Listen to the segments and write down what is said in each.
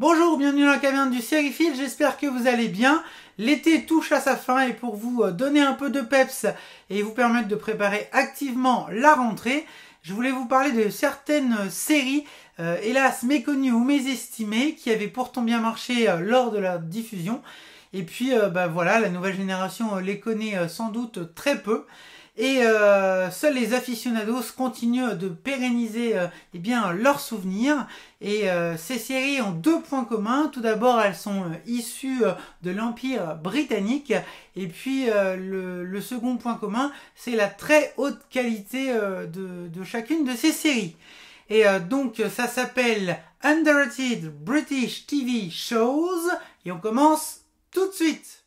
Bonjour, bienvenue dans la caverne du Sérifil, j'espère que vous allez bien. L'été touche à sa fin et pour vous euh, donner un peu de peps et vous permettre de préparer activement la rentrée, je voulais vous parler de certaines séries, euh, hélas méconnues ou mésestimées, qui avaient pourtant bien marché euh, lors de la diffusion. Et puis, bah, voilà, la nouvelle génération les connaît sans doute très peu. Et euh, seuls les aficionados continuent de pérenniser euh, eh bien, leurs souvenirs. Et euh, ces séries ont deux points communs. Tout d'abord, elles sont euh, issues de l'Empire britannique. Et puis, le, second point commun, c'est la très haute qualité de, de, chacune de ces séries. Et donc, ça s'appelle Underrated British TV Shows. Et on commence tout de suite.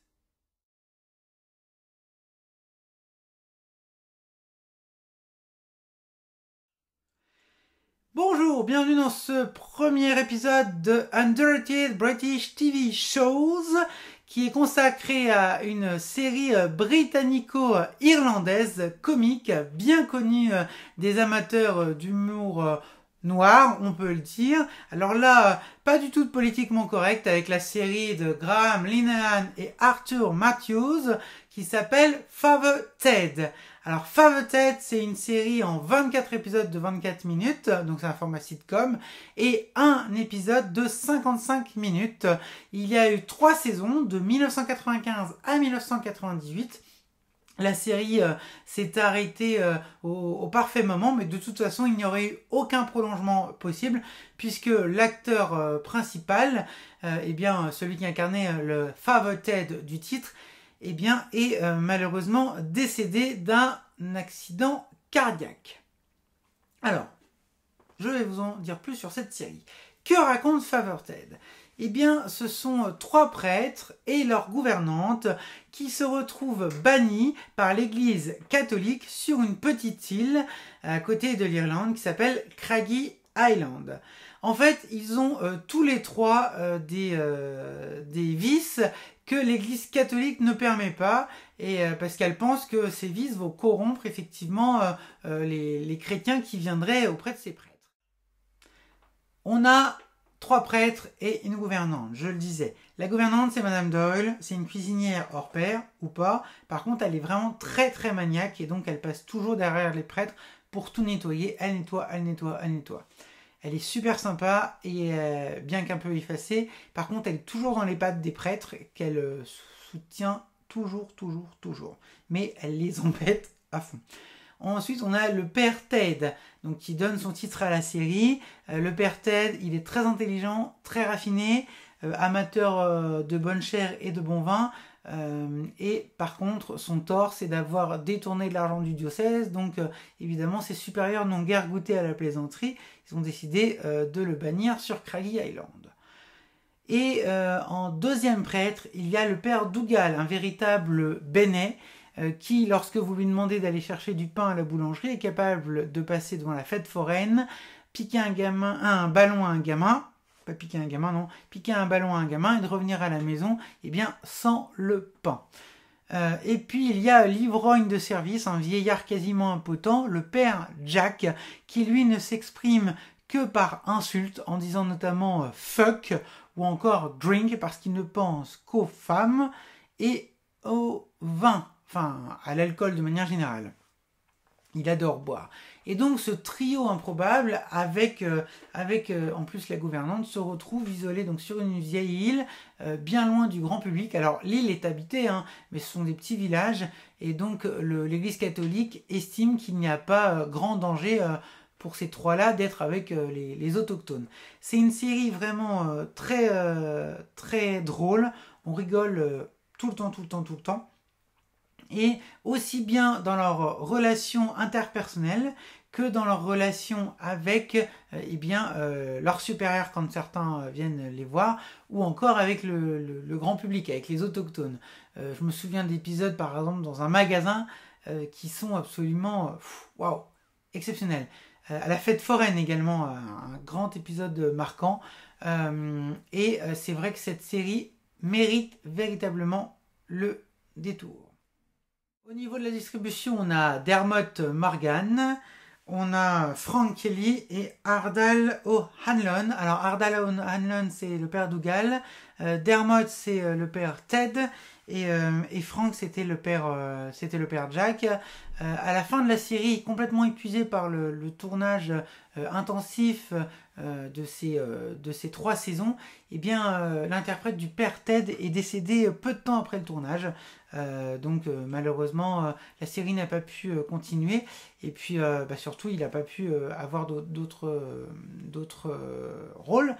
bienvenue dans ce premier épisode de Underrated British TV Shows qui est consacré à une série euh, britannico-irlandaise comique bien connue euh, des amateurs euh, d'humour noir, on peut le dire. Alors là, pas du tout politiquement correct avec la série de Graham Linehan et Arthur Matthews qui s'appelle Father Ted. Alors, Fave c'est une série en 24 épisodes de 24 minutes, donc c'est un format sitcom, et un épisode de 55 minutes. Il y a eu trois saisons, de 1995 à 1998. La série euh, s'est arrêtée euh, au, parfait moment, mais de toute façon, il n'y aurait eu aucun prolongement possible, puisque l'acteur euh, principal, eh bien, celui qui incarnait le Fave du titre, eh bien, est euh, malheureusement décédé d'un accident cardiaque. Alors, je vais vous en dire plus sur cette série. Que raconte Ted*? Eh bien, ce sont euh, trois prêtres et leur gouvernante qui se retrouvent bannis par l'Église catholique sur une petite île à côté de l'Irlande qui s'appelle Craggy Island. En fait, ils ont euh, tous les trois des, des vices que l'Église catholique ne permet pas, et euh, parce qu'elle pense que ces vices vont corrompre effectivement euh, euh, les, les chrétiens qui viendraient auprès de ces prêtres. On a trois prêtres et une gouvernante, je le disais. La gouvernante, c'est Madame Doyle, c'est une cuisinière hors pair ou pas. Par contre, elle est vraiment très très maniaque et donc elle passe toujours derrière les prêtres pour tout nettoyer. Elle nettoie, elle nettoie, elle nettoie. Elle est super sympa et euh, bien qu'un peu effacée, par contre elle est toujours dans les pattes des prêtres qu'elle euh, soutient toujours, toujours, toujours. Mais elle les embête à fond. Ensuite, on a le père Ted, donc qui donne son titre à la série. Euh, le père Ted, il est très intelligent, très raffiné, amateur de bonne chair et de bon vin. Euh, et par contre, son tort, c'est d'avoir détourné de l'argent du diocèse. Donc, euh, évidemment, ses supérieurs n'ont guère goûté à la plaisanterie. Ils ont décidé euh, de le bannir sur Craggy Island. Et en deuxième prêtre, il y a le père Dougal, un véritable Bénet, qui, lorsque vous lui demandez d'aller chercher du pain à la boulangerie, est capable de passer devant la fête foraine, piquer un, gamin, un ballon à un gamin, pas piquer un gamin, non, piquer un ballon à un gamin et de revenir à la maison, eh bien, sans le pain. Euh, et puis il y a l'ivrogne de service, un vieillard quasiment impotent, le père Jack, qui lui ne s'exprime que par insulte, en disant notamment euh, fuck ou encore drink, parce qu'il ne pense qu'aux femmes et au vin, enfin à l'alcool de manière générale il adore boire. Et donc ce trio improbable, avec, euh, avec euh, en plus la gouvernante, se retrouve isolé donc, sur une vieille île, euh, bien loin du grand public. Alors l'île est habitée, hein, mais ce sont des petits villages, et donc l'Église catholique estime qu'il n'y a pas grand danger pour ces trois-là d'être avec les, les autochtones. C'est une série vraiment très, très drôle, on rigole tout le temps, tout le temps, tout le temps et aussi bien dans leurs relations interpersonnelles que dans leurs relations avec euh, eh euh, leurs supérieurs quand certains euh, viennent les voir, ou encore avec le, grand public, avec les autochtones. je me souviens d'épisodes, par exemple, dans un magasin qui sont absolument exceptionnels. à la fête foraine également, un grand épisode marquant. et c'est vrai que cette série mérite véritablement le détour. Au niveau de la distribution, on a Dermot Morgan, on a Frank Kelly et Ardal O'Hanlon. Alors Ardal O'Hanlon, c'est le père Dougal. Euh, Dermot, c'est euh, le père Ted. Euh, et, Frank, c'était le père, Jack. à la fin de la série, complètement épuisé par le tournage intensif euh, euh, de ces, trois saisons, eh bien, euh, l'interprète du père Ted est décédé peu de temps après le tournage. donc malheureusement, la série n'a pas pu continuer. Et puis bah, surtout, il n'a pas pu avoir d'autres, rôles.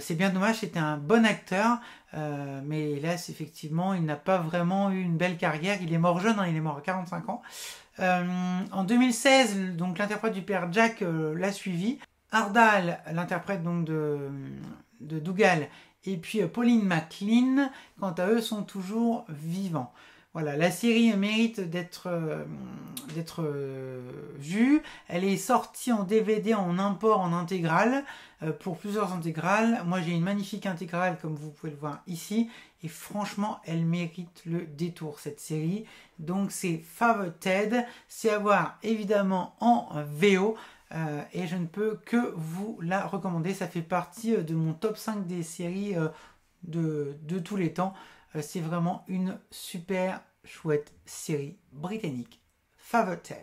c'est bien dommage, c'était un bon acteur. mais hélas, effectivement, il n'a pas vraiment eu une belle carrière. Il est mort jeune, hein, il est mort à 45 ans. en 2016, donc l'interprète du père Jack l'a suivi. Ardal, l'interprète donc de, de Dougal, et puis euh, Pauline McLean, quant à eux, sont toujours vivants. Voilà, la série mérite d'être euh, euh, vue. Elle est sortie en DVD, en import, en intégrale, pour plusieurs intégrales. Moi, j'ai une magnifique intégrale, comme vous pouvez le voir ici. Et franchement, elle mérite le détour, cette série. Donc, c'est Fave Ted. C'est à voir, évidemment, en VO. Euh, et je ne peux que vous la recommander. Ça fait partie euh, de mon top 5 des séries euh, de, tous les temps. C'est vraiment une super chouette série britannique. favorite.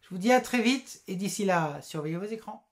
Je vous dis à très vite et d'ici là, surveillez vos écrans.